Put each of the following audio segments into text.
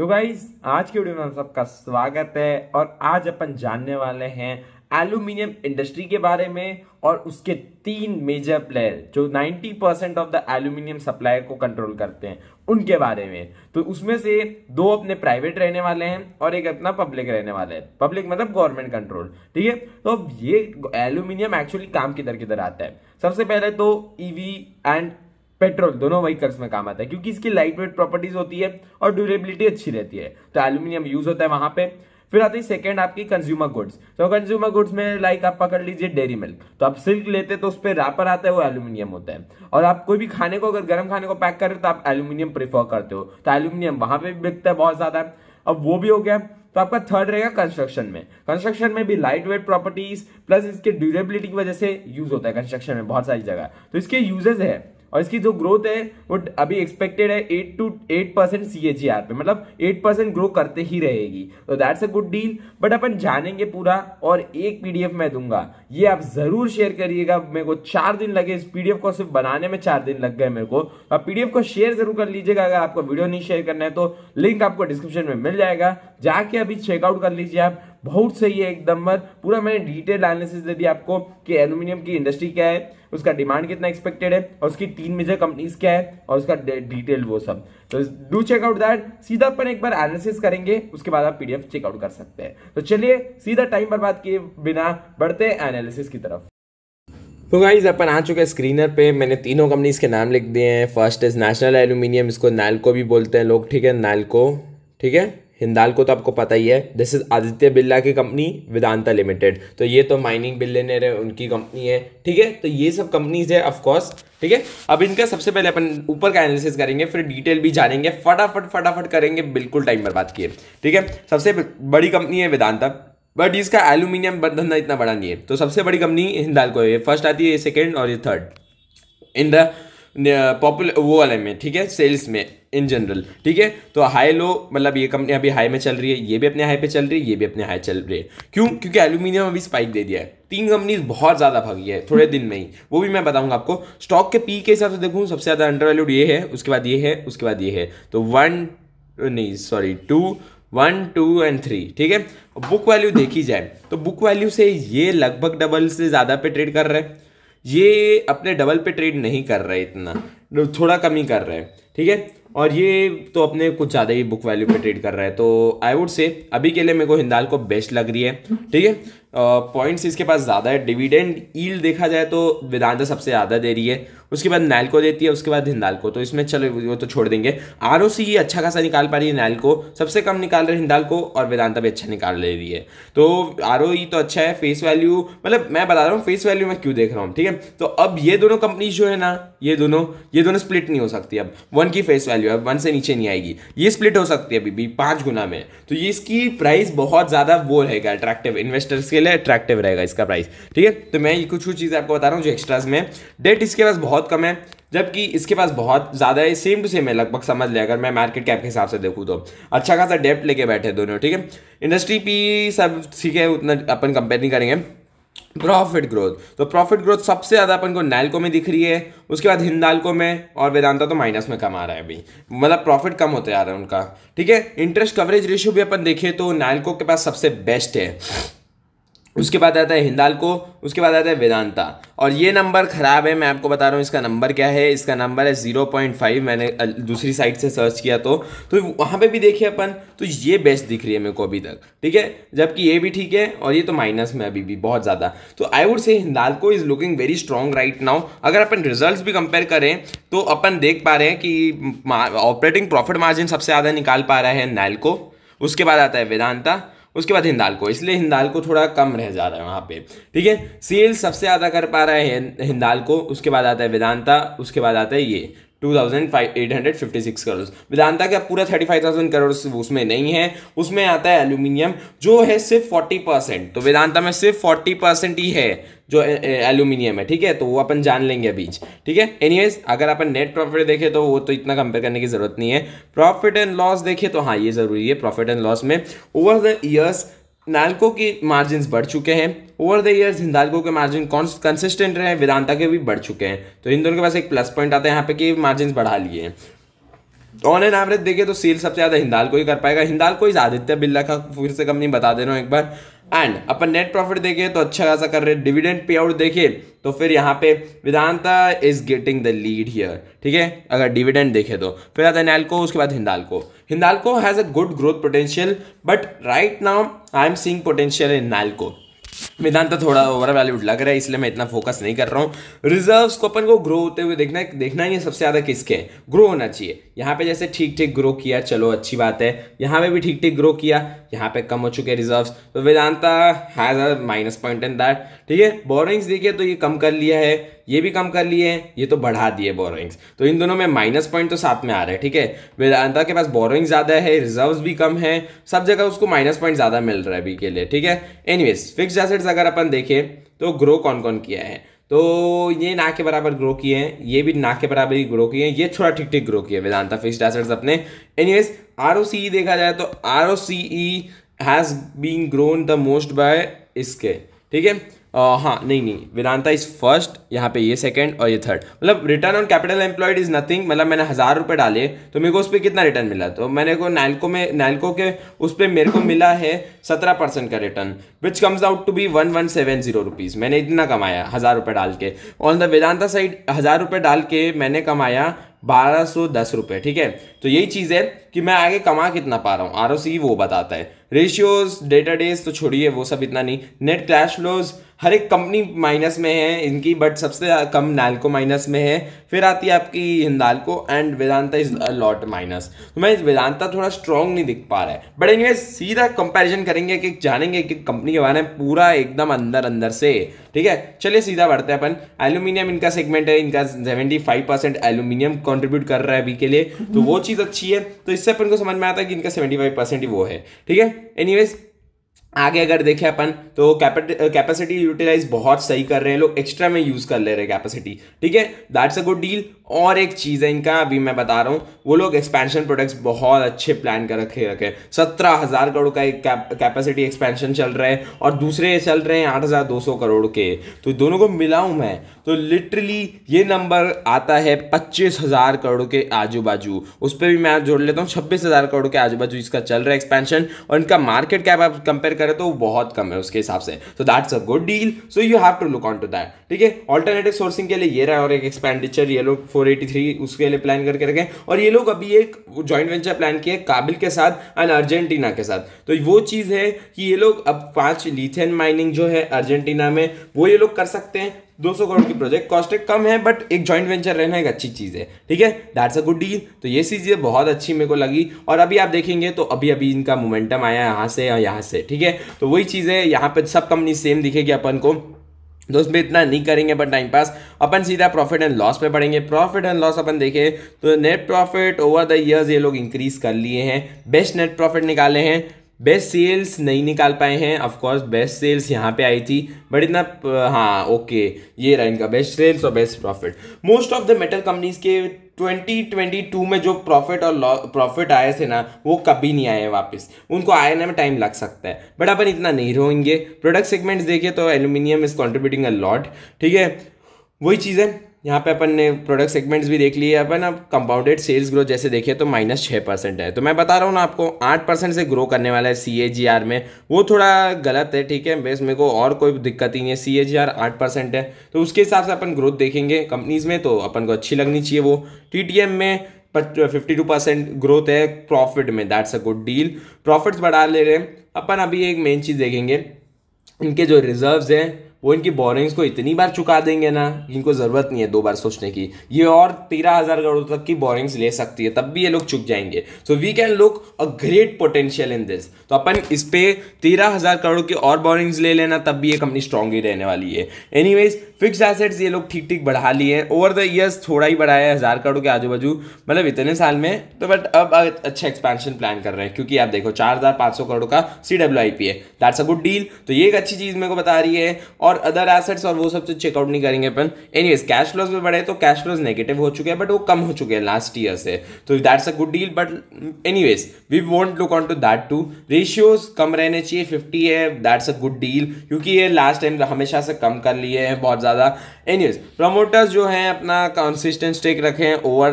तो गाइज आज के वीडियो में हम सबका स्वागत है और आज अपन जानने वाले हैं एल्यूमिनियम इंडस्ट्री के बारे में और उसके तीन मेजर प्लेयर जो 90 percent of the aluminium supplier को कंट्रोल करते हैं उनके बारे में तो उसमें से दो अपने प्राइवेट रहने वाले हैं और एक अपना पब्लिक रहने वाले हैं पब्लिक मतलब गवर्नमेंट कंट्रोल ठीक है तो अब ये एल्यूमिनियम एक्चुअली काम किधर किधर आता है सबसे पहले तो ईवी e एंड पेट्रोल दोनों व्हीकल्स में काम आता है क्योंकि इसकी लाइट वेट प्रॉपर्टीज होती है और ड्यूरेबिलिटी अच्छी रहती है तो एल्यूमिनियम यूज होता है वहां पे फिर आती है सेकेंड आपकी कंज्यूमर गुड्स तो कंज्यूमर गुड्स में लाइक आप पकड़ लीजिए डेयरी मिल्क तो आप सिल्क लेते तो उस पर रापर आता है वो एल्यूमिनियम होता है और आप कोई भी खाने को अगर गर्म खाने को पैक करें तो आप एल्यूमिनियम प्रेफर करते हो तो एल्यूमिनियम वहां पर भी बिकता है बहुत ज्यादा अब वो भी हो गया तो आपका थर्ड रहेगा कंस्ट्रक्शन में कंस्ट्रक्शन में भी लाइट वेट प्रॉपर्टीज प्लस इसके ड्यूरेबिलिटी की वजह से यूज होता है कंस्ट्रक्शन में बहुत सारी जगह तो इसके यूजेज है और इसकी जो ग्रोथ है वो अभी एक्सपेक्टेड है eight to eight percent C H G R पे मतलब एट परसेंट ग्रो करते ही रहेगी तो that's a good deal but अपन जानेंगे पूरा और एक पीडीएफ मैं दूंगा ये आप जरूर शेयर करिएगा मेरे को चार दिन लगे इस पीडीएफ को सिर्फ बनाने में चार दिन लग गए मेरे को तो आप पीडीएफ को शेयर जरूर कर लीजिएगा अगर आपको वीडियो नहीं शेयर करना है तो लिंक आपको डिस्क्रिप्शन में मिल जाएगा जाके अभी चेकआउट कर लीजिए आप बहुत सही है एकदम पर पूरा मैंने डिटेल एनालिसिस दे दिया आपको कि एल्यूमिनियम की इंडस्ट्री क्या है उसका डिमांड कितना एक्सपेक्टेड है और उसकी तीन मेजर कंपनीज क्या है और उसका डिटेल वो सब तो डू चेकआउट दैट सीधा अपन एक बार एनालिसिस करेंगे उसके बाद आप पीडीएफ चेकआउट कर सकते हैं तो चलिए सीधा टाइम बर्बाद किए बिना बढ़ते हैं एनालिसिस की तरफ तो गाइज अपन आ चुके हैं स्क्रीनर पे मैंने तीनों कंपनीज के नाम लिख दिए हैं फर्स्ट इज नेशनल एल्यूमिनियम इसको नैलको भी बोलते हैं लोग ठीक है नैलको ठीक है हिंदाल को तो आपको पता ही है दिस इज आदित्य बिरला की कंपनी वेदांता लिमिटेड तो ये तो माइनिंग बिलियनर है उनकी कंपनी है ठीक है तो ये सब कंपनीज है ऑफकोर्स ठीक है अब इनका सबसे पहले अपन ऊपर का एनालिसिस करेंगे फिर डिटेल भी जानेंगे फटाफट फटाफट करेंगे बिल्कुल टाइम पर बात किए ठीक है सबसे बड़ी कंपनी है वेदांता बट इसका एल्यूमिनियम धंधा इतना बड़ा नहीं है तो सबसे बड़ी कंपनी हिंदाल को है फर्स्ट आती है सेकेंड और ये third in the popular uh, वो वाले में ठीक है सेल्स में इन जनरल ठीक है तो हाई लो मतलब ये कंपनी अभी हाई में चल रही है ये भी अपने हाई पे चल रही है ये भी अपने हाई चल रही है क्यों क्योंकि एल्यूमिनियम अभी स्पाइक दे दिया है तीन कंपनीज बहुत ज़्यादा भागी है थोड़े दिन में ही वो भी मैं बताऊंगा आपको स्टॉक के पी के हिसाब से देखूँ सबसे ज़्यादा अंडर वैल्यूड ये है उसके बाद ये है उसके बाद ये है तो वन नहीं sorry two one two and three ठीक है बुक वैल्यू देखी जाए तो बुक वैल्यू से ये लगभग डबल से ज़्यादा पे ट्रेड कर रहे हैं ये अपने डबल पे ट्रेड नहीं कर रहे इतना थोड़ा कम ही कर रहे हैं ठीक है और ये तो अपने कुछ ज़्यादा ही बुक वैल्यू पे ट्रेड कर रहा है तो आई वुड से अभी के लिए मेरे को हिंदाल को बेस्ट लग रही है ठीक है पॉइंट्स इसके पास ज़्यादा है डिविडेंड ईल देखा जाए तो वेदांता सबसे ज़्यादा दे रही है उसके बाद नैल को देती है उसके बाद हिंदाल को तो इसमें चलो वो तो छोड़ देंगे आर ये अच्छा खासा निकाल पा रही है नैल को सबसे कम निकाल रहे हिंदाल को और वेदांता भी अच्छा निकाल ले रही है तो आर e तो अच्छा है फेस वैल्यू मतलब मैं बता रहा हूँ फेस वैल्यू मैं क्यों देख रहा हूँ ठीक है तो अब ये दोनों कंपनीज जो है ना ये दोनों ये दोनों स्प्लिट नहीं हो सकती अब वन की फेस वैल्यू वैल्यू है वन से नीचे नहीं आएगी ये स्प्लिट हो सकती है अभी भी पाँच गुना में तो ये इसकी प्राइस बहुत ज़्यादा वो रहेगा अट्रैक्टिव इन्वेस्टर्स के लिए अट्रैक्टिव रहेगा इसका प्राइस ठीक है तो मैं ये कुछ कुछ चीज़ें आपको बता रहा हूँ जो एक्स्ट्राज में डेट इसके पास बहुत कम है जबकि इसके पास बहुत ज़्यादा है सेम टू सेम है लगभग समझ लिया अगर मैं मार्केट कैप के हिसाब से देखूँ तो अच्छा खासा डेप्ट लेके बैठे दोनों ठीक है इंडस्ट्री पी सब ठीक है उतना अपन कंपेयर नहीं करेंगे प्रॉफिट ग्रोथ तो प्रॉफिट ग्रोथ सबसे ज़्यादा अपन को नैलको में दिख रही है उसके बाद हिंदालको में और वेदांता तो माइनस में कम आ रहा है अभी मतलब प्रॉफिट कम होते जा रहा है उनका ठीक है इंटरेस्ट कवरेज रेशियो भी अपन देखें तो नैलको के पास सबसे बेस्ट है उसके बाद आता है हिंदालको उसके बाद आता है वेदांता और ये नंबर ख़राब है मैं आपको बता रहा हूँ इसका नंबर क्या है इसका नंबर है ज़ीरो पॉइंट फाइव मैंने दूसरी साइट से सर्च किया तो तो वहाँ पे भी देखिए अपन तो ये बेस्ट दिख रही है मेरे को अभी तक ठीक है जबकि ये भी ठीक है और ये तो माइनस में अभी भी बहुत ज़्यादा तो I would say Hindalco is looking very strong right now अगर अपन रिजल्ट भी कंपेयर करें तो अपन देख पा रहे हैं कि ऑपरेटिंग प्रॉफिट मार्जिन सबसे ज़्यादा निकाल पा रहा है नालको उसके बाद आता है वेदांता उसके बाद हिंदालको इसलिए हिंदालको थोड़ा कम रह जा रहा है वहाँ पे ठीक है सेल सबसे ज़्यादा कर पा रहा है हिंदालको उसके बाद आता है वेदांता उसके बाद आता है ये two thousand five eight hundred fifty six crore Vedanta का पूरा थर्टी फाइव थाउजेंड करोड़ उसमें नहीं है उसमें आता है एल्यूमिनियम जो है सिर्फ फोर्टी परसेंट तो वेदांता में सिर्फ फोर्टी परसेंट ही है जो एल्यूमिनियम है ठीक है तो वो अपन जान लेंगे अभी ठीक है एनीवेज अगर अपन नेट प्रॉफिट देखें तो वो तो इतना कंपेयर करने की जरूरत नहीं है प्रॉफिट एंड लॉस देखें तो हाँ ये जरूरी है प्रॉफिट एंड लॉस में ओवर द ईयर्स नालको के मार्जिन बढ़ चुके हैं ओवर द ईयर हिंदालको के मार्जिन कंसिस्टेंट रहे वेदांता के भी बढ़ चुके हैं तो इन दोनों के पास एक प्लस पॉइंट आता है यहाँ पे कि मार्जिन बढ़ा लिए ऑन एन एवरेज देखिए तो सेल सबसे ज़्यादा हिंदालको ही कर पाएगा हिंदालको इस आदित्य बिल्ला का फिर से कंपनी बता दे रहा हूँ एक बार एंड अपन नेट प्रॉफिट देखिए तो अच्छा खासा कर रहे हैं डिविडेंड पे आउट देखिए तो फिर यहाँ पे Vedanta is getting the lead here ठीक है अगर डिविडेंड देखे तो फिर आता है नैलको उसके बाद Hindalco Hindalco has a good growth potential but right now I am seeing potential in मैदान वेदांत तो थोड़ा ओवर वैल्यूड लग रहा है इसलिए मैं इतना फोकस नहीं कर रहा हूँ रिजर्व्स को अपन को ग्रो होते हुए देखना देखना ही है सबसे ज़्यादा किसके ग्रो होना चाहिए यहाँ पे जैसे ठीक ठीक ग्रो किया चलो अच्छी बात है यहाँ पे भी ठीक ठीक ग्रो किया यहाँ पे कम हो चुके रिजर्व्स तो Vedanta has a minus point in that ठीक है बोरिंग्स देखिए तो ये कम कर लिया है ये भी कम कर लिए हैं ये तो बढ़ा दिए बोरिंग्स तो इन दोनों में माइनस पॉइंट तो साथ में आ रहा है ठीक है वेदांता के पास बोरिंग ज़्यादा है रिजर्व भी कम है सब जगह उसको माइनस पॉइंट ज़्यादा मिल रहा है अभी के लिए ठीक है एनीवेज फिक्स एसेट्स अगर अपन देखें तो ग्रो कौन कौन किया है तो ये ना के बराबर ग्रो किए हैं ये भी ना के बराबर ही ग्रो किए हैं ये थोड़ा ठीक ठीक ग्रो किए वेदांता फिक्स्ड एसेट्स अपने anyways R O C E देखा जाए तो R O C E has been grown the most by इसके ठीक है Uh, हाँ नहीं नहीं वेदांता इज़ फर्स्ट यहाँ पे ये सेकंड और ये थर्ड मतलब return on capital employed is nothing मतलब मैंने हज़ार रुपये डाले तो मेरे को उस पर कितना रिटर्न मिला तो मैंने को नैलको में नैलको के उस पर मेरे को मिला है सत्रह परसेंट का return which comes out to be one one seven zero rupees मैंने इतना कमाया हज़ार रुपये डाल के ऑन द वेदांता साइड हज़ार रुपये डाल के मैंने कमाया बारह सौ दस रुपये ठीक है तो यही चीज़ है कि मैं आगे कमा कितना पा रहा हूँ आर वो बताता है रेशियोज डेटा डेज तो छोड़िए वो सब इतना नहीं नेट कैश फ्लोज हर एक कंपनी माइनस में है इनकी बट सबसे कम नालको माइनस में है फिर आती है आपकी Hindalco and Vedanta is a lot minus तो मैं वेदांता थोड़ा स्ट्रॉन्ग नहीं दिख पा रहा है बट एनीवे सीधा कंपैरिजन करेंगे कि जानेंगे कि कंपनी के बारे में पूरा एकदम अंदर अंदर से ठीक है चलिए सीधा बढ़ते हैं अपन एल्यूमिनियम इनका सेगमेंट है इनका seventy five percent aluminium contribute कर रहा है अभी के लिए तो वो चीज़ अच्छी है तो इससे अपन को समझ में आता है कि इनका सेवेंटी फाइव परसेंट ही वो है ठीक है एनीवेज आगे अगर देखें अपन तो कैपेसिटी यूटिलाइज बहुत सही कर रहे हैं लोग एक्स्ट्रा में यूज़ कर ले रहे हैं कैपेसिटी ठीक है दैट्स अ गुड डील और एक चीज़ है इनका अभी मैं बता रहा हूँ वो लोग एक्सपेंशन प्रोडक्ट्स बहुत अच्छे प्लान कर रखे रखे सत्रह हज़ार करोड़ का एक कैपेसिटी एक्सपेंशन चल रहा है और दूसरे चल रहे हैं आठ हज़ार दो सौ करोड़ के तो दोनों को मिलाऊँ मैं तो लिटरली ये नंबर आता है पच्चीस हज़ार करोड़ के आजू बाजू उस पर भी मैं जोड़ लेता हूँ छब्बीस हज़ार करोड़ के आजू बाजू इसका चल रहा है एक्सपेंशन और इनका मार्केट कैप आप कंपेयर करें तो बहुत कम है उसके हिसाब से तो that's a good deal so you have to look on to that ठीक है ऑल्टरनेटिव सोर्सिंग के लिए ये रहा और एक एक्सपेंडिचर ये लोग स्कोर एटी थ्री उसके लिए प्लान करके रखें और ये लोग अभी एक जॉइंट वेंचर प्लान किए काबिल के साथ एंड अर्जेंटीना के साथ तो वो चीज़ है कि ये लोग अब पाँच लिथियन माइनिंग जो है अर्जेंटीना में वो ये लोग कर सकते हैं 200 करोड़ की प्रोजेक्ट कॉस्ट है कम है बट एक जॉइंट वेंचर रहना एक अच्छी चीज़ है ठीक है दैट्स अ गुड डील तो ये चीज़ें बहुत अच्छी मेरे को लगी और अभी आप देखेंगे तो अभी अभी इनका मोमेंटम आया यहाँ से और यहाँ से ठीक है तो वही चीज़ है यहाँ पर सब कंपनी सेम दिखेगी अपन को दोस्त तो उसमें इतना नहीं करेंगे बट टाइम पास अपन सीधा प्रॉफिट एंड लॉस पे बढ़ेंगे प्रॉफिट एंड लॉस अपन देखें तो net profit over the years ये लोग इंक्रीज कर लिए हैं बेस्ट नेट प्रॉफिट निकाले हैं बेस्ट सेल्स नहीं निकाल पाए हैं ऑफ कोर्स बेस्ट सेल्स यहाँ पे आई थी बट इतना हाँ ओके ये रहा इनका बेस्ट सेल्स और best profit most of the metal companies के 2022 में जो प्रॉफिट और प्रॉफिट आए थे ना वो कभी नहीं आए वापस उनको आने में टाइम लग सकता है बट अपन इतना नहीं रोएंगे प्रोडक्ट सेगमेंट्स देखिए तो aluminium is contributing a lot ठीक है वही चीज़ है यहाँ पे अपन ने प्रोडक्ट सेगमेंट्स भी देख लिए अपन अब कंपाउंडेड सेल्स ग्रोथ जैसे देखिए तो माइनस छः परसेंट है तो मैं बता रहा हूँ ना आपको आठ परसेंट से ग्रो करने वाला है सी ए जी आर में वो थोड़ा गलत है ठीक है बेस मेरे को और कोई दिक्कत ही नहीं है सी ए जी आर आठ परसेंट है तो उसके हिसाब से अपन ग्रोथ देखेंगे कंपनीज़ में तो अपन को अच्छी लगनी चाहिए वो टी टी एम में फिफ्टी टू परसेंट ग्रोथ है प्रॉफिट में that's a good deal profits बढ़ा ले रहे हैं अपन अभी एक मेन चीज़ देखेंगे इनके जो रिजर्व्स हैं वो इनकी बोरिंग्स को इतनी बार चुका देंगे ना इनको ज़रूरत नहीं है दो बार सोचने की ये और तेरह हज़ार करोड़ तक की बोरिंग्स ले सकती है तब भी ये लोग चुक जाएंगे so we can look a great potential in this तो अपन इस पर तेरह हज़ार करोड़ की और बोरिंग्स ले लेना तब भी ये कंपनी स्ट्रांग ही रहने वाली है वेज फिक्स एसेट्स ये लोग ठीक ठीक बढ़ा लिए हैं ओवर द ईयर्स थोड़ा ही बढ़ाया है हज़ार करोड़ के आजू बाजू मतलब इतने साल में तो बट अब अच्छा एक्सपेंशन प्लान कर रहे हैं क्योंकि आप देखो चार हज़ार पाँच सौ करोड़ का सी डब्ल्यू आई पी है दैट्स अ गुड डील तो ये एक अच्छी चीज़ मेरे को बता रही है और अदर एसेट्स और वो सब चीज़ तो चेकआउट नहीं करेंगे अपन एनी कैश फ्लोज में बढ़े तो कैश फ्लोज नेगेटिव हो चुके हैं बट वो कम हो चुके हैं लास्ट ईयर से तो that's a good deal but anyways we want look on to that to ratios कम रहने चाहिए फिफ्टी है दैट्स अ गुड डील क्योंकि ये लास्ट टाइम हमेशा से कम कर लिए हैं बहुत ज़्यादा एनीज प्रमोटर्स जो हैं अपना कंसिस्टेंट स्टेक रखे हैं ओवर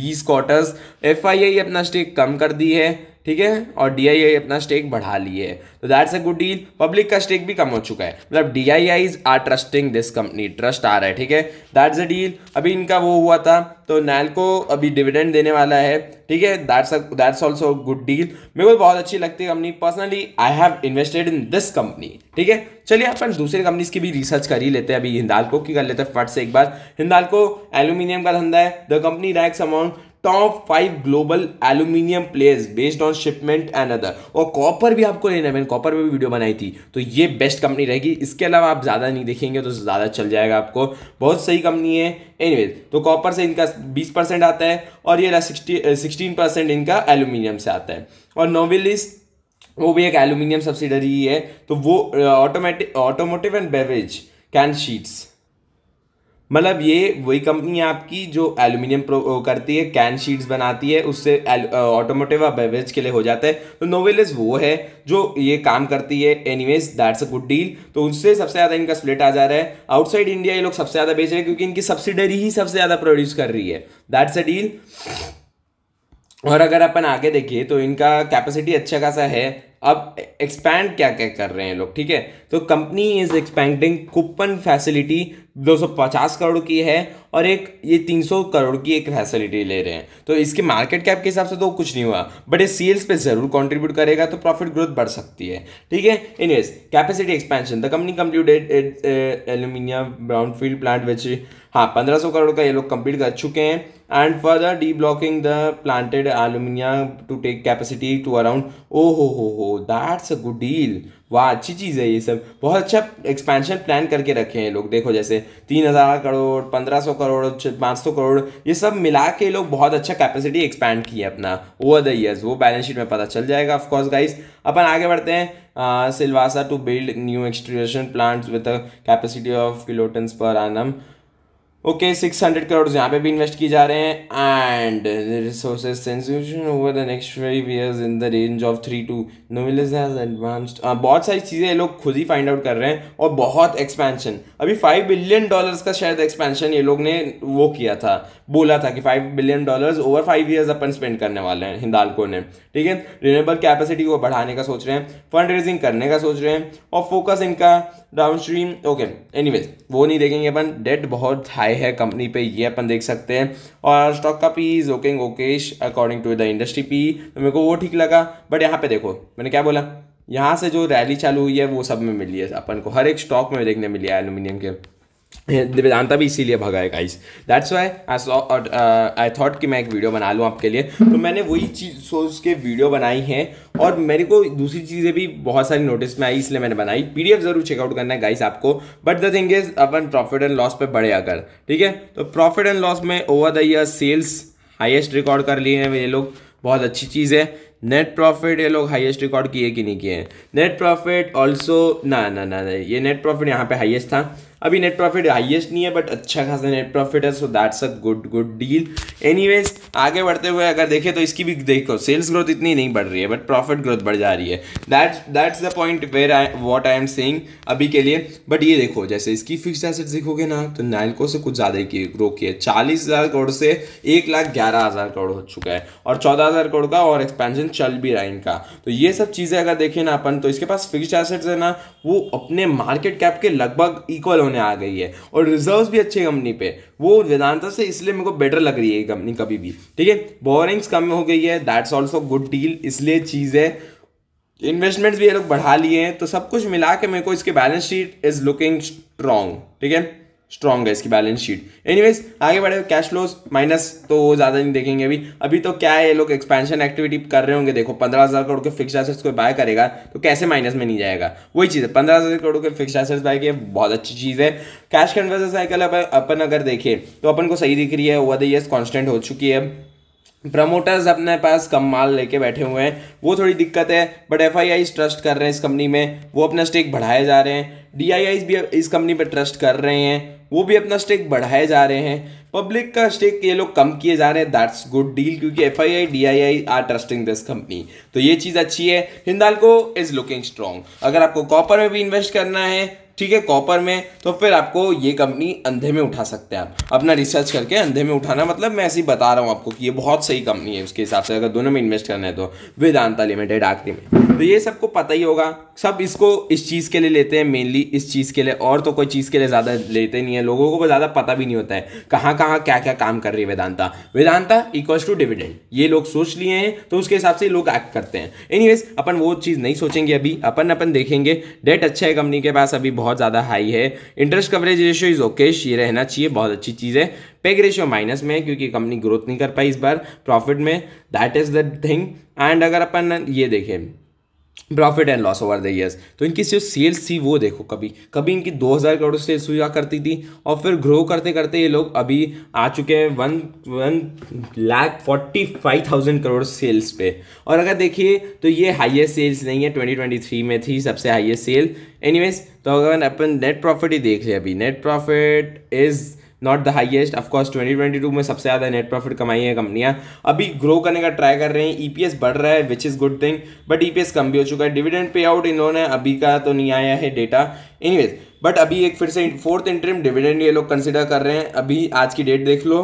दीज क्वार्टर्स एफ अपना स्टेक कम कर दी है ठीक है और डी अपना स्टेक बढ़ा लिए है तो that's a good deal public का स्टेक भी कम हो चुका है मतलब they are trusting this company trust आ रहा है ठीक है दैट्स अ डील अभी इनका वो हुआ था तो नैलको अभी डिविडेंड देने वाला है ठीक है that's that's also good deal मेरे को बहुत अच्छी लगती है company personally I have invested in this company ठीक है चलिए अपन दूसरे कंपनीज की भी रिसर्च कर ही लेते हैं अभी हिंदालको की कर लेते हैं फट से एक बार हिंदालको एल्यूमिनियम का धंधा है the company ranks amongst top five global aluminium players based on shipment and other और कॉपर भी आपको लेना है मैंने कॉपर में भी वीडियो बनाई थी तो ये बेस्ट कंपनी रहेगी इसके अलावा आप ज़्यादा नहीं देखेंगे तो ज़्यादा चल जाएगा आपको बहुत सही कंपनी है एनीवेज तो कॉपर से इनका बीस परसेंट आता है और ये सिक्सटीन परसेंट इनका एल्यूमिनियम से आता है और नोविलिस वो भी एक एल्यूमिनियम सब्सिडरी है तो वो automatic automotive and beverage can sheets मतलब ये वही कंपनी आपकी जो एल्यूमिनियम करती है कैन शीट्स बनाती है उससे ऑटोमोटिव और बेवरेज के लिए हो जाता है तो नोवेलिस वो है जो ये काम करती है anyways that's a good deal तो उससे सबसे ज़्यादा इनका स्प्लिट आ जा रहा है आउटसाइड इंडिया ये लोग सबसे ज़्यादा बेच रहे हैं क्योंकि इनकी सब्सिडरी ही सबसे ज़्यादा प्रोड्यूस कर रही है दैट्स अ डील और अगर अपन आगे देखिए तो इनका कैपेसिटी अच्छा खासा है अब एक्सपैंड क्या क्या कर रहे हैं लोग ठीक है तो company is expanding coupon facility 250 crore की है और एक ये 300 करोड़ की एक फैसिलिटी ले रहे हैं तो इसके मार्केट कैप के हिसाब से तो कुछ नहीं हुआ बट ये सेल्स पे जरूर कंट्रीब्यूट करेगा तो प्रॉफिट ग्रोथ बढ़ सकती है ठीक है anyways capacity expansion the company completed aluminium field plant which हाँ पंद्रह करोड़ का ये लोग कंप्लीट कर चुके हैं further de blocking the planted alumina to take capacity to around ओ हो हो हो दैट्स अ गुड डील वाह अच्छी चीज़ है ये सब बहुत अच्छा एक्सपेंशन प्लान करके रखे हैं लोग देखो जैसे तीन हज़ार करोड़ पंद्रह सौ करोड़ पाँच सौ करोड़ ये सब मिला के लोग बहुत अच्छा कैपेसिटी एक्सपैंड किया अपना ओवर द ईयर्स वो बैलेंस शीट में पता चल जाएगा ऑफकोर्स गाइस अपन आगे बढ़ते हैं Silvassa to build new extrusion plants with capacity of kilotons per annum okay six hundred crore यहाँ पे भी इन्वेस्ट किए जा रहे हैं and resources over the next five years in the range of three two Novelis has advanced बहुत सारी चीज़ें ये लोग खुद ही फाइंड आउट कर रहे हैं और बहुत एक्सपेंशन अभी फाइव बिलियन डॉलर्स का शायद एक्सपेंशन ये लोग ने वो किया था बोला था कि five billion dollars over five years अपन स्पेंड करने वाले हैं हिंदालको ने ठीक है रिन्यूएबल कैपेसिटी को बढ़ाने का सोच रहे हैं फंड रेजिंग करने का सोच रहे हैं और फोकस इनका डाउन स्ट्रीम ओके वेज वो नहीं देखेंगे अपन डेट बहुत हाई है कंपनी पे ये अपन देख सकते हैं और स्टॉक का पी इज ओकेंग okayish according to the industry P तो मेरे को वो ठीक लगा बट यहाँ पे देखो मैंने क्या बोला यहाँ से जो रैली चालू हुई है वो सब में मिली है अपन को हर एक स्टॉक में देखने मिली है एलुमिनियम के वेदांता भी इसीलिए भगा है गाइस दैट्स वाई आई और आई uh, थॉट कि मैं एक वीडियो बना लूँ आपके लिए तो मैंने वही चीज़ सोच के वीडियो बनाई है और मेरे को दूसरी चीज़ें भी बहुत सारी नोटिस में आई इसलिए मैंने बनाई पी एफ जरूर चेकआउट करना है गाइस आपको बट द थिंग इज अपन प्रॉफिट एंड लॉस पर बढ़े अगर ठीक है तो प्रॉफिट एंड लॉस में over the year sales highest record कर लिए हैं ये लोग बहुत अच्छी चीज़ है नेट प्रॉफिट ये लोग हाईएस्ट रिकॉर्ड किए कि नहीं किए हैं नेट प्रॉफिट ऑल्सो ना ना ना ये नेट प्रॉफिट यहाँ पे हाईएस्ट था अभी नेट प्रॉफिट हाईएस्ट नहीं है बट अच्छा खासा नेट प्रॉफिट है so that's a good good deal anyways आगे बढ़ते हुए अगर देखें तो इसकी भी देखो सेल्स ग्रोथ इतनी नहीं बढ़ रही है बट प्रॉफिट ग्रोथ बढ़ जा रही है that's that's the point where I what I am saying अभी के लिए बट ये देखो जैसे इसकी फिक्स एसेट देखोगे ना तो नाइलको से कुछ ज़्यादा की ग्रो की है चालीस हज़ार करोड़ से एक लाख ग्यारह हज़ार करोड़ हो चुका है और चौदह हज़ार करोड़ का और एक्सपेंशन चल भी रहा है इनका तो ये सब चीज़ें अगर देखें ना अपन तो इसके पास फिक्स एसेट्स है ना वो अपने मार्केट कैप के लगभग इक्वल होने होने आ गई है और रिजर्व्स भी अच्छे कंपनी पे वो वेदांता से इसलिए मेरे को बेटर लग रही है कंपनी कभी भी ठीक है बोरिंग्स कम हो गई है दैट्स ऑल्सो गुड डील इसलिए चीज़ है इन्वेस्टमेंट्स भी ये लोग बढ़ा लिए हैं तो सब कुछ मिला के मेरे को इसके balance sheet is looking strong ठीक है स्ट्रॉन्ग है इसकी बैलेंस शीट एनीवेज आगे बढ़े कैश फ्लोज माइनस तो वो ज़्यादा नहीं देखेंगे अभी अभी तो क्या है ये लोग एक्सपेंशन एक्टिविटी कर रहे होंगे देखो पंद्रह हज़ार करोड़ के फिक्स एसेट्स को बाय करेगा तो कैसे माइनस में नहीं जाएगा वही चीज़ है पंद्रह हज़ार करोड़ के फिक्स एसेट्स बाय किए बहुत अच्छी चीज़ है कैश कन्वर्जन साइकिल अपन अगर देखें तो अपन को सही दिख रही है ओवर द कॉन्स्टेंट हो चुकी है प्रमोटर्स अपने पास कम माल लेके बैठे हुए हैं वो थोड़ी दिक्कत है बट एफ ट्रस्ट कर रहे हैं इस कंपनी में वो अपना स्टेक बढ़ाए जा रहे हैं डी भी इस कंपनी पर ट्रस्ट कर रहे हैं वो भी अपना स्टेक बढ़ाए जा रहे हैं पब्लिक का स्टेक ये लोग कम किए जा रहे हैं दैट्स गुड डील क्योंकि F I I D I I are trusting this company तो ये चीज़ अच्छी है हिंदालको इज लुकिंग स्ट्रांग अगर आपको कॉपर में भी इन्वेस्ट करना है ठीक है कॉपर में तो फिर आपको ये कंपनी अंधे में उठा सकते हैं आप अपना रिसर्च करके अंधे में उठाना मतलब मैं ऐसे ही बता रहा हूँ आपको कि ये बहुत सही कंपनी है उसके हिसाब से अगर दोनों में इन्वेस्ट करना है तो वेदांता लिमिटेड आखिरी में तो ये सबको पता ही होगा सब इसको इस चीज़ के लिए लेते हैं मेनली इस चीज़ के लिए और तो कोई चीज़ के लिए ज़्यादा लेते नहीं है हैं लोगों को ज़्यादा पता भी नहीं होता है कहाँ कहाँ क्या क्या काम कर रही है Vedanta Vedanta equals to dividend ये लोग सोच लिए हैं तो उसके हिसाब से लोग एक्ट करते हैं एनीवेज अपन वो चीज़ नहीं सोचेंगे अभी अपन अपन देखेंगे डेट अच्छा है कंपनी के पास अभी बहुत ज़्यादा हाई है interest coverage ratio is okay ये रहना चाहिए बहुत अच्छी चीज़ है पेग रेशियो माइनस में है क्योंकि कंपनी ग्रोथ नहीं कर पाई इस बार प्रॉफिट में that is the thing and अगर अपन ये देखें profit and loss over the years तो इनकी जो सेल्स थी वो देखो कभी कभी इनकी 2000 करोड़ सेल्स हुआ करती थी और फिर ग्रो करते करते ये लोग अभी आ चुके हैं one one lakh forty five thousand crore sales पे और अगर देखिए तो ये हाईएस्ट सेल्स नहीं है 2023 में थी सबसे हाईएस्ट सेल एनीवेज तो अगर अपन नेट प्रॉफिट ही देख लें अभी net profit is not the highest of course twenty twenty two में सबसे ज़्यादा नेट प्रॉफिट कमाई है कंपनियां अभी ग्रो करने का ट्राई कर रहे हैं ईपीएस e बढ़ रहा है which is good thing but EPS कम भी हो चुका है डिविडेंड पे आउट इन्होंने अभी का तो नहीं आया है डेटा एनीवेज बट अभी एक फिर से फोर्थ इंटरम डिविडेंड ये लोग कंसिडर कर रहे हैं अभी आज की डेट देख लो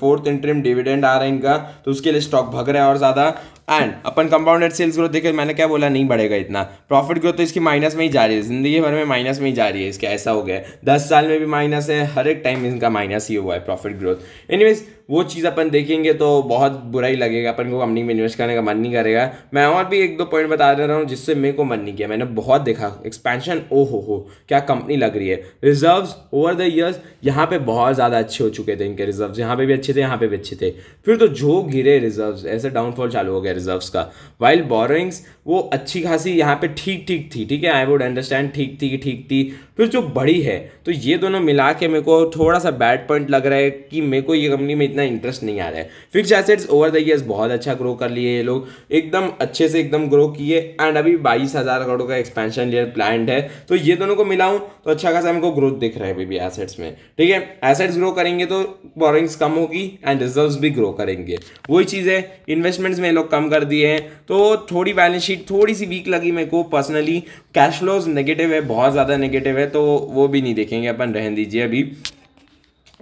फोर्थ इंटरम डिविडेंड आ रहा है इनका तो उसके लिए स्टॉक भग रहा है और ज़्यादा एंड अपन कंपाउंडेड सेल्स ग्रोथ देखे मैंने क्या बोला नहीं बढ़ेगा इतना प्रॉफिट ग्रोथ तो इसकी माइनस में ही जा रही है जिंदगी भर में माइनस में ही जा रही है इसका ऐसा हो गया दस साल में भी माइनस है हर एक टाइम इनका माइनस ही हुआ है प्रॉफिट ग्रोथ एनीवेज वो चीज़ अपन देखेंगे तो बहुत बुरा ही लगेगा अपन को कंपनी में इन्वेस्ट करने का मन नहीं करेगा मैं और भी एक दो पॉइंट बता दे रहा हूँ जिससे मेरे को मन नहीं किया मैंने बहुत देखा एक्सपेंशन ओ हो हो क्या कंपनी लग रही है रिजर्व ओवर द ईयर्स यहाँ पे बहुत ज़्यादा अच्छे हो चुके थे इनके रिजर्व यहाँ पे भी अच्छे थे यहाँ पे भी अच्छे थे फिर तो जो गिरे रिजर्व ऐसे डाउनफॉल चालू हो गया रिजर्व का वाइल बोरिंग्स वो अच्छी खासी यहाँ पे ठीक ठीक थी ठीक है आई वुड अंडरस्टैंड ठीक थी ठीक थी फिर जो बड़ी है तो ये दोनों मिला के मेरे को थोड़ा सा बैड पॉइंट लग रहा है कि मेरे को ये कंपनी में इतना इंटरेस्ट नहीं आ रहा है fix assets over the years बहुत अच्छा ग्रो कर लिए ये लोग एकदम अच्छे से एकदम ग्रो किए एंड अभी बाईस हज़ार करोड़ का एक्सपेंशन लेयर प्लान है तो ये दोनों को मिलाऊँ तो अच्छा खासा हमको ग्रोथ दिख रहा है अभी भी एसेट्स में ठीक है एसेट्स ग्रो करेंगे तो बोरिंग्स कम होगी एंड रिजर्व भी ग्रो करेंगे वही चीज़ है इन्वेस्टमेंट्स में लोग कम कर दिए हैं तो थोड़ी बैलेंस शीट थोड़ी सी वीक लगी मेरे को पर्सनली कैश फ्लोज नेगेटिव है बहुत ज़्यादा नेगेटिव है तो वो भी नहीं देखेंगे अपन रहन दीजिए अभी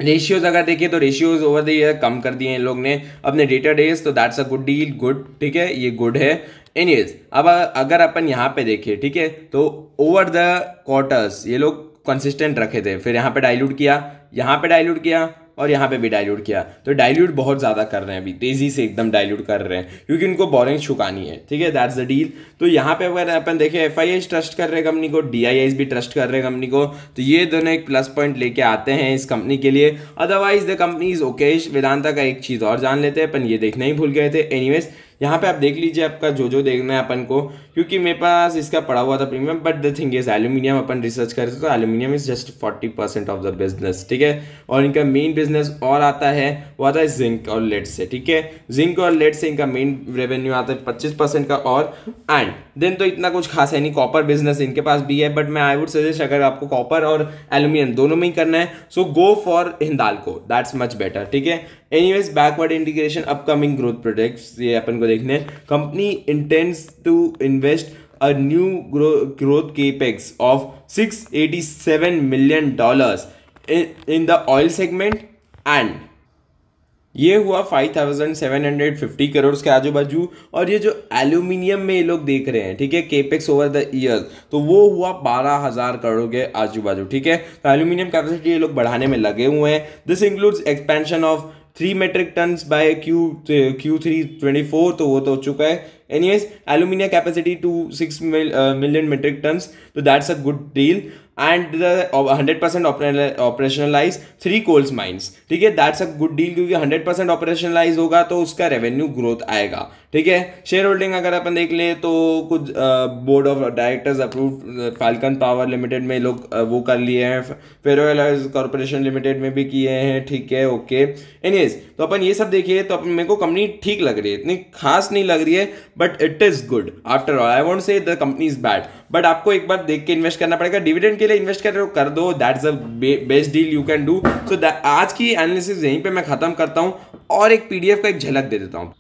रेशियोज अगर देखिए तो रेशियोज ओवर द ईयर कम कर दिए इन लोग ने अपने डेटा डेज तो that's a good deal good ठीक है ये गुड है एनी अब अगर अपन यहाँ पे देखिए ठीक है तो ओवर द क्वार्टर्स ये लोग कंसिस्टेंट रखे थे फिर यहाँ पे डाइल्यूट किया यहाँ पे डाइल्यूट किया और यहाँ पे भी डाइल्यूट किया तो डाइल्यूट बहुत ज़्यादा कर रहे हैं अभी तेज़ी से एकदम डाइल्यूट कर रहे हैं क्योंकि उनको बोरिंग छुकानी है ठीक है दैट्स द डील तो यहाँ पे अगर अपन देखें एफ ट्रस्ट कर रहे कंपनी को डी भी ट्रस्ट कर रहे हैं कंपनी को तो ये दोनों एक प्लस पॉइंट लेके आते हैं इस कंपनी के लिए otherwise the company is okayish Vedanta का एक चीज़ और जान लेते हैं अपन ये देखना ही भूल गए थे एनी यहाँ पे आप देख लीजिए आपका जो जो देखना है अपन को क्योंकि मेरे पास इसका पड़ा हुआ था premium but the thing is aluminium अपन रिसर्च कर रहे तो aluminium is just forty percent of the business ठीक है और इनका मेन बिजनेस और आता है वो आता है जिंक और लेट से ठीक है जिंक और लेट से इनका मेन रेवेन्यू आता है पच्चीस परसेंट का और एंड देन तो इतना कुछ खास है नहीं कॉपर बिजनेस इनके पास भी है बट मैं आई वुड सजेस्ट अगर आपको कॉपर और एल्यूमिनियम दोनों में ही करना है so go for Hindalco that's much better ठीक है anyways backward integration upcoming growth products ये अपन को देखने company intends to invest invest a new grow, growth capex of 687 million dollars in, in the oil segment and ये हुआ 5,750 करोड़ के आजू बाजू और ये जो एल्यूमिनियम में ये लोग देख रहे हैं ठीक है केपेक्स ओवर द ईयर तो वो हुआ 12,000 करोड़ के आजू बाजू ठीक है तो एल्यूमिनियम कैपेसिटी ये लोग बढ़ाने में लगे हुए हैं this includes expansion of three metric ton by Q Q three twenty four तो वो तो हो चुका है anyways alumina capacity to six million uh, ton तो that's a good deal and hundred percent operationalize three coals mines ठीक है that's a good deal क्योंकि हंड्रेड परसेंट ऑपरेशनलाइज होगा तो उसका रेवेन्यू ग्रोथ आएगा ठीक है शेयर होल्डिंग अगर अपन देख ले तो कुछ board of directors approve Falcon Power Limited में लोग uh, वो कर लिए हैं फेरोलाइज कॉरपोरेशन लिमिटेड में भी किए हैं ठीक है ओके एनीज तो अपन ये सब देखिए तो अपन मेरे को कंपनी ठीक लग रही है इतनी खास नहीं लग रही है but it is good after all I want say the company is bad but आपको एक बार देख के इन्वेस्ट करना पड़ेगा डिविडेंड के लिए इन्वेस्ट कर रहे हो कर दो is a best deal you can do so आज की एनालिसिस यहीं पे मैं खत्म करता हूँ और एक पीडीएफ का एक झलक दे देता हूँ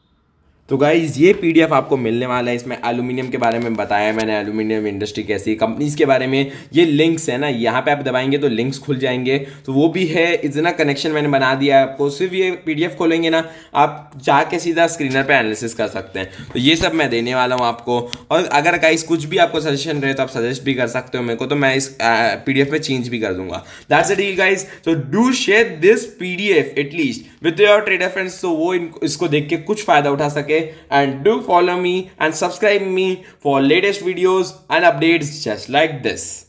तो गाइज़ ये पीडीएफ आपको मिलने वाला है इसमें एलुमिनियम के बारे में बताया मैंने एलुमिनियम इंडस्ट्री कैसी कंपनीज़ के बारे में ये लिंक्स है ना यहाँ पे आप दबाएंगे तो लिंक्स खुल जाएंगे तो वो भी है इतना कनेक्शन मैंने बना दिया है आपको सिर्फ ये पीडीएफ खोलेंगे ना आप जाके सीधा स्क्रीनर पर एनालिसिस कर सकते हैं तो ये सब मैं देने वाला हूँ आपको और अगर गाइज कुछ भी आपको सजेशन रहे तो आप सजेस्ट भी कर सकते हो मेरे को तो मैं इस पी में चेंज भी कर दूंगा दैट्स अ डील गाइज तो do share this P at least with your trader friends तो वो इसको देख के कुछ फ़ायदा उठा सके okay and do follow me and subscribe me for latest videos and updates just like this